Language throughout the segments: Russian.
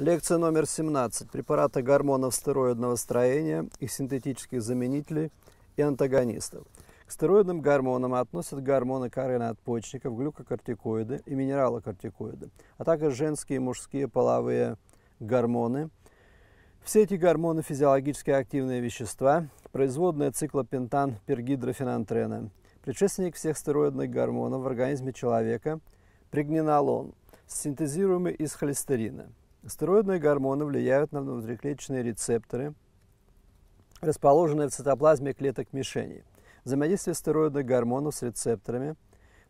Лекция номер 17. Препараты гормонов стероидного строения, их синтетических заменителей и антагонистов. К стероидным гормонам относят гормоны коры надпочечников, глюкокортикоиды и минералокортикоиды, а также женские и мужские половые гормоны. Все эти гормоны – физиологически активные вещества, производные цикла пергидрофенантрена. Предшественник всех стероидных гормонов в организме человека – пригненолон, синтезируемый из холестерина – Стероидные гормоны влияют на внутриклеточные рецепторы, расположенные в цитоплазме клеток мишеней. Взаимодействие стероидных гормонов с рецепторами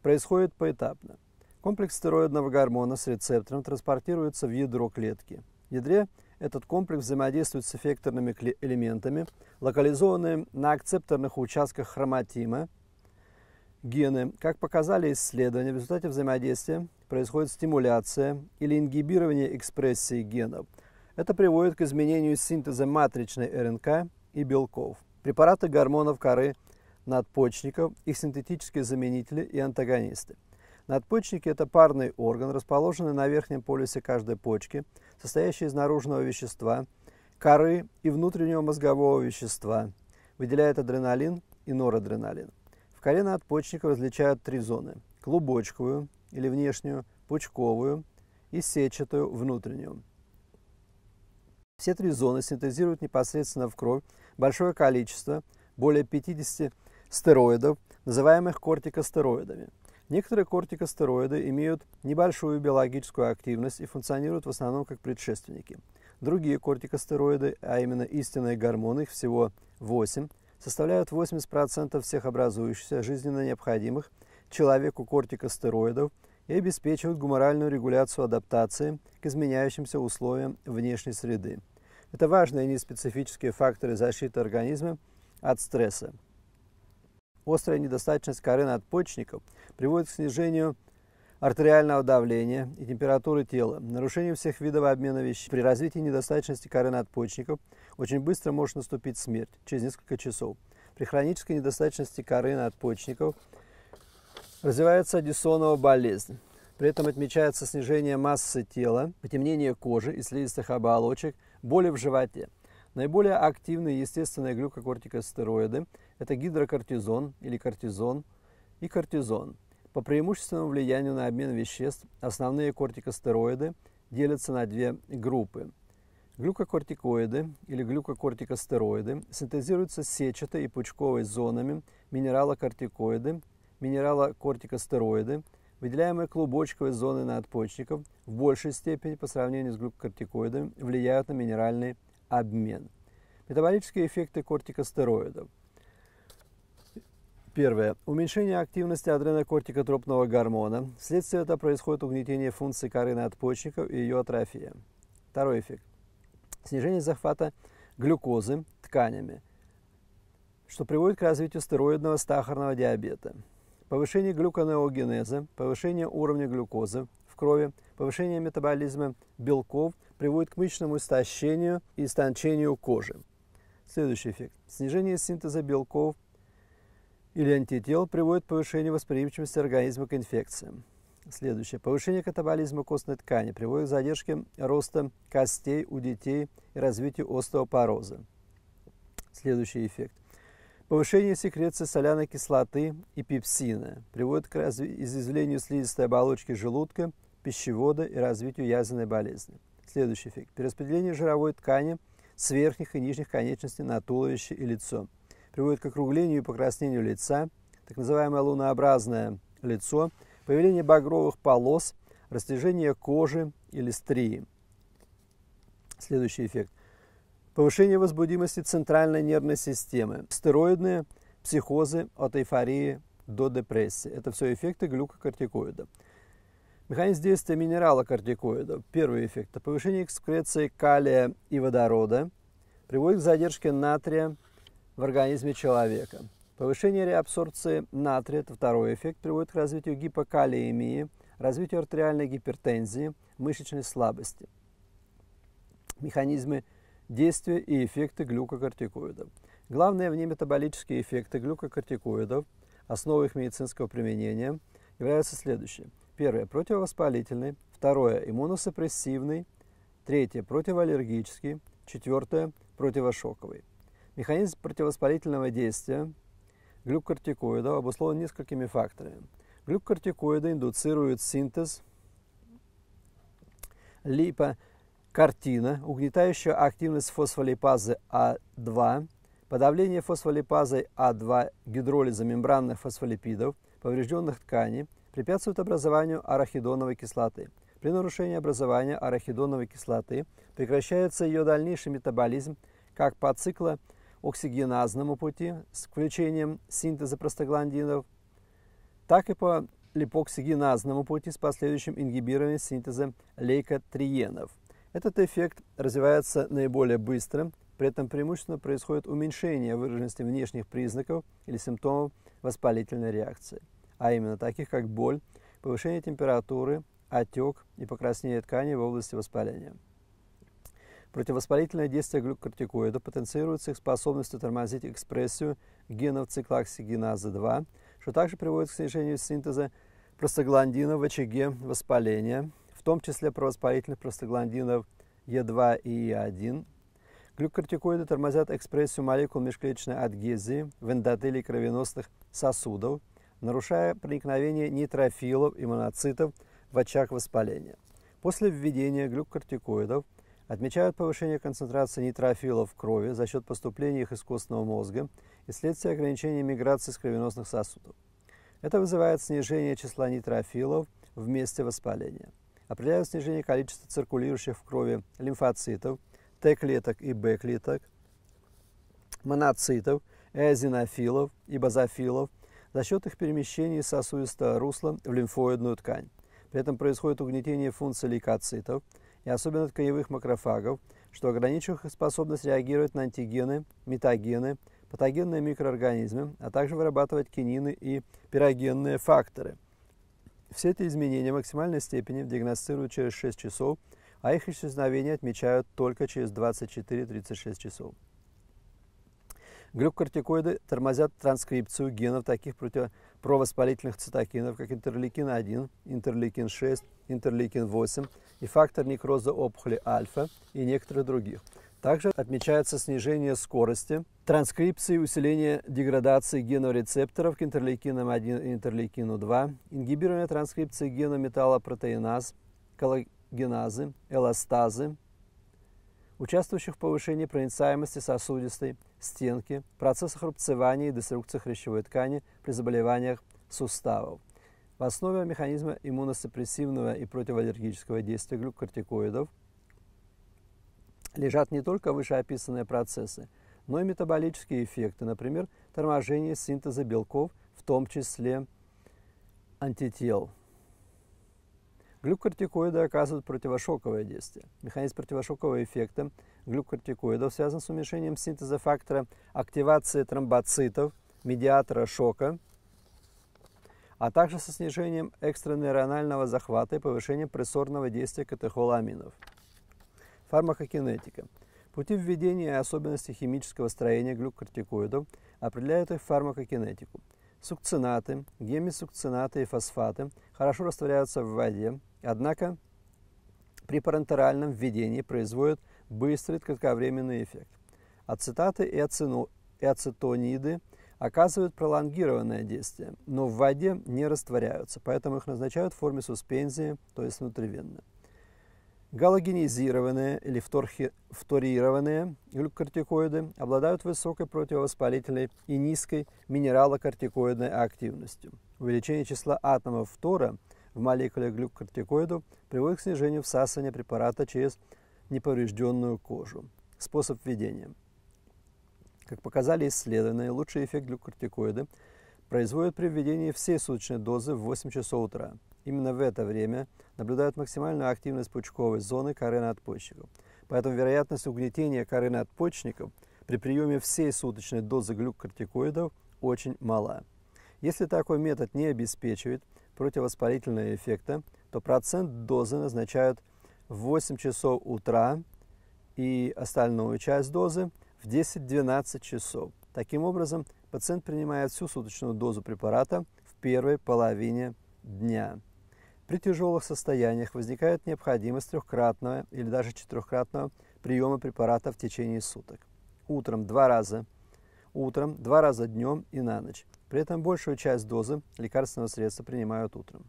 происходит поэтапно. Комплекс стероидного гормона с рецептором транспортируется в ядро клетки. В ядре этот комплекс взаимодействует с эффекторными элементами, локализованными на акцепторных участках хроматима, гены. Как показали исследования, в результате взаимодействия происходит стимуляция или ингибирование экспрессии генов. Это приводит к изменению синтеза матричной РНК и белков. Препараты гормонов коры надпочечников, их синтетические заменители и антагонисты. Надпочечники – это парный орган, расположенный на верхнем полюсе каждой почки, состоящий из наружного вещества, коры и внутреннего мозгового вещества. Выделяет адреналин и норадреналин. В коре надпочечников различают три зоны – клубочковую или внешнюю, пучковую и сетчатую внутреннюю. Все три зоны синтезируют непосредственно в кровь большое количество, более 50 стероидов, называемых кортикостероидами. Некоторые кортикостероиды имеют небольшую биологическую активность и функционируют в основном как предшественники. Другие кортикостероиды, а именно истинные гормоны, их всего 8, составляют 80% всех образующихся жизненно необходимых человеку кортикостероидов и обеспечивают гуморальную регуляцию адаптации к изменяющимся условиям внешней среды. Это важные неспецифические факторы защиты организма от стресса. Острая недостаточность коры надпочечников приводит к снижению артериального давления и температуры тела, нарушению всех видов обмена веществ. При развитии недостаточности коры надпочечников очень быстро может наступить смерть через несколько часов. При хронической недостаточности коры надпочечников – Развивается диссонова болезнь. При этом отмечается снижение массы тела, потемнение кожи и слизистых оболочек, боли в животе. Наиболее активные естественные глюкокортикостероиды – это гидрокортизон или кортизон и кортизон. По преимущественному влиянию на обмен веществ основные кортикостероиды делятся на две группы. Глюкокортикоиды или глюкокортикостероиды синтезируются сетчатой и пучковой зонами минералокортикоиды минерала кортикостероиды, выделяемые клубочковой зоной надпочечников, в большей степени по сравнению с глюкокортикоидами влияют на минеральный обмен. Метаболические эффекты кортикостероидов. Первое. Уменьшение активности адренокортикотропного гормона. Вследствие этого происходит угнетение функции коры надпочечников и ее атрофия. Второй эффект. Снижение захвата глюкозы тканями, что приводит к развитию стероидного сахарного диабета повышение глюконеогенеза, повышение уровня глюкозы в крови, повышение метаболизма белков приводит к мышечному истощению и истончению кожи. Следующий эффект. Снижение синтеза белков или антител приводит к повышению восприимчивости организма к инфекциям. Следующее. Повышение катаболизма костной ткани приводит к задержке роста костей у детей и развитию остеопороза. Следующий эффект. Повышение секреции соляной кислоты и пепсина приводит к изъязвлению слизистой оболочки желудка, пищевода и развитию язвенной болезни. Следующий эффект. Перераспределение жировой ткани с верхних и нижних конечностей на туловище и лицо. Приводит к округлению и покраснению лица, так называемое лунообразное лицо, появление багровых полос, растяжение кожи или стрии. Следующий эффект повышение возбудимости центральной нервной системы, стероидные психозы от эйфории до депрессии. Это все эффекты глюкокортикоида. Механизм действия минерала кортикоида. Первый эффект – это повышение экскреции калия и водорода, приводит к задержке натрия в организме человека. Повышение реабсорбции натрия – это второй эффект, приводит к развитию гипокалиемии, развитию артериальной гипертензии, мышечной слабости. Механизмы Действия и эффекты глюкокортикоидов. Главные внеметаболические эффекты глюкокортикоидов, основы их медицинского применения, являются следующие. Первое – противовоспалительный, второе – иммуносупрессивный, третье – противоаллергический, четвертое – противошоковый. Механизм противовоспалительного действия глюкокортикоидов обусловлен несколькими факторами. Глюкокортикоиды индуцируют синтез липо картина, угнетающая активность фосфолипазы А2, подавление фосфолипазой А2 гидролиза мембранных фосфолипидов, поврежденных тканей, препятствует образованию арахидоновой кислоты. При нарушении образования арахидоновой кислоты прекращается ее дальнейший метаболизм как по циклооксигеназному пути с включением синтеза простагландинов, так и по липоксигеназному пути с последующим ингибированием синтеза лейкотриенов. Этот эффект развивается наиболее быстро, при этом преимущественно происходит уменьшение выраженности внешних признаков или симптомов воспалительной реакции, а именно таких как боль, повышение температуры, отек и покраснение тканей в области воспаления. Противовоспалительное действие глюкокортикоида потенцируется их способностью тормозить экспрессию генов циклоксигеназы 2, что также приводит к снижению синтеза простагландина в очаге воспаления, в том числе провоспалительных простагландинов Е2 и Е1. Глюкортикоиды тормозят экспрессию молекул межклеточной адгезии в эндотелии кровеносных сосудов, нарушая проникновение нейтрофилов и моноцитов в очаг воспаления. После введения глюкортикоидов отмечают повышение концентрации нейтрофилов в крови за счет поступления их из костного мозга и следствие ограничения миграции с кровеносных сосудов. Это вызывает снижение числа нейтрофилов в месте воспаления определяют снижение количества циркулирующих в крови лимфоцитов, Т-клеток и Б-клеток, моноцитов, эозинофилов и базофилов за счет их перемещения из сосудистого русла в лимфоидную ткань. При этом происходит угнетение функций лейкоцитов и особенно тканевых макрофагов, что ограничивает их способность реагировать на антигены, метагены, патогенные микроорганизмы, а также вырабатывать кинины и пирогенные факторы – все эти изменения в максимальной степени диагностируют через 6 часов, а их исчезновение отмечают только через 24-36 часов. Глюкокортикоиды тормозят транскрипцию генов таких провоспалительных цитокинов, как интерлейкин-1, интерлейкин-6, интерлейкин-8 и фактор некроза опухоли альфа и некоторых других – также отмечается снижение скорости, транскрипции, усиление деградации генорецепторов к интерлейкинам 1 и интерлейкину 2, ингибирование транскрипции гена металлопротеиназ, коллагеназы, эластазы, участвующих в повышении проницаемости сосудистой стенки, процессах рубцевания и деструкции хрящевой ткани при заболеваниях суставов. В основе механизма иммуносупрессивного и противоаллергического действия глюкокортикоидов лежат не только вышеописанные процессы, но и метаболические эффекты, например, торможение синтеза белков, в том числе антител. Глюкортикоиды оказывают противошоковое действие. Механизм противошокового эффекта глюкортикоидов связан с уменьшением синтеза фактора активации тромбоцитов, медиатора шока, а также со снижением экстранейронального захвата и повышением прессорного действия катехоламинов. Фармакокинетика. Пути введения и особенности химического строения глюкокортикоидов определяют их фармакокинетику. Сукцинаты, гемисукцинаты и фосфаты хорошо растворяются в воде, однако при парентеральном введении производят быстрый кратковременный эффект. Ацетаты и, ацину, и ацетониды оказывают пролонгированное действие, но в воде не растворяются, поэтому их назначают в форме суспензии, то есть внутривенно. Галогенизированные или фторированные глюкокортикоиды обладают высокой противовоспалительной и низкой минералокортикоидной активностью. Увеличение числа атомов фтора в молекуле глюкокортикоидов приводит к снижению всасывания препарата через неповрежденную кожу. Способ введения. Как показали исследования, лучший эффект глюкокортикоиды производят при введении всей суточной дозы в 8 часов утра – Именно в это время наблюдают максимальную активность пучковой зоны коры надпочечников. Поэтому вероятность угнетения коры надпочечников при приеме всей суточной дозы глюкокортикоидов очень мала. Если такой метод не обеспечивает противовоспалительного эффекта, то процент дозы назначают в 8 часов утра и остальную часть дозы в 10-12 часов. Таким образом, пациент принимает всю суточную дозу препарата в первой половине дня. При тяжелых состояниях возникает необходимость трехкратного или даже четырехкратного приема препарата в течение суток. Утром два раза, утром два раза днем и на ночь. При этом большую часть дозы лекарственного средства принимают утром.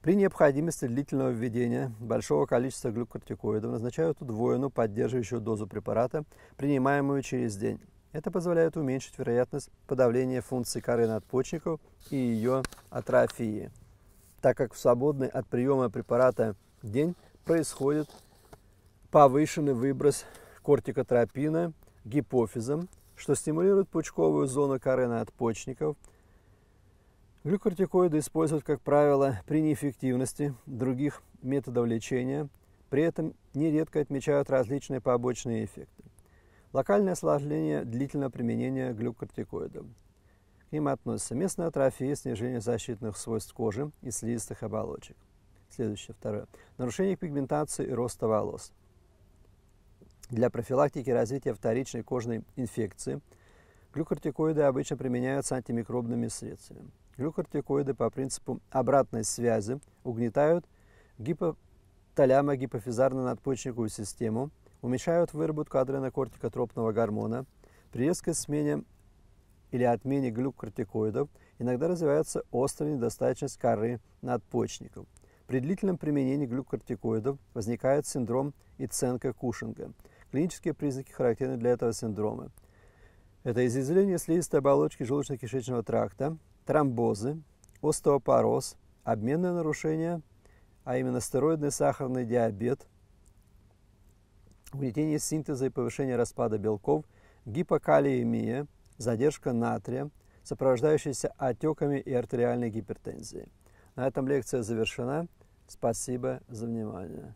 При необходимости длительного введения большого количества глюкортикоидов назначают удвоенную поддерживающую дозу препарата, принимаемую через день. Это позволяет уменьшить вероятность подавления функции коры надпочечников и ее атрофии так как в свободный от приема препарата день происходит повышенный выброс кортикотропина гипофизом, что стимулирует пучковую зону коры надпочечников. Глюкортикоиды используют, как правило, при неэффективности других методов лечения, при этом нередко отмечают различные побочные эффекты. Локальное осложнение длительного применения глюкортикоидов – им относятся местная атрофия, снижение защитных свойств кожи и слизистых оболочек. Следующее, второе. Нарушение пигментации и роста волос. Для профилактики развития вторичной кожной инфекции глюкортикоиды обычно применяются антимикробными средствами. Глюкортикоиды по принципу обратной связи угнетают гипоталямо-гипофизарно-надпочечниковую систему, уменьшают выработку адренокортикотропного гормона. При резкой смене или отмене глюкокортикоидов иногда развивается острая недостаточность коры надпочников. При длительном применении глюкокортикоидов возникает синдром Иценко Кушинга. Клинические признаки характерны для этого синдрома. Это изъязвление слизистой оболочки желудочно-кишечного тракта, тромбозы, остеопороз, обменные нарушения а именно стероидный сахарный диабет, угнетение синтеза и повышение распада белков, гипокалиемия – задержка натрия, сопровождающаяся отеками и артериальной гипертензией. На этом лекция завершена. Спасибо за внимание.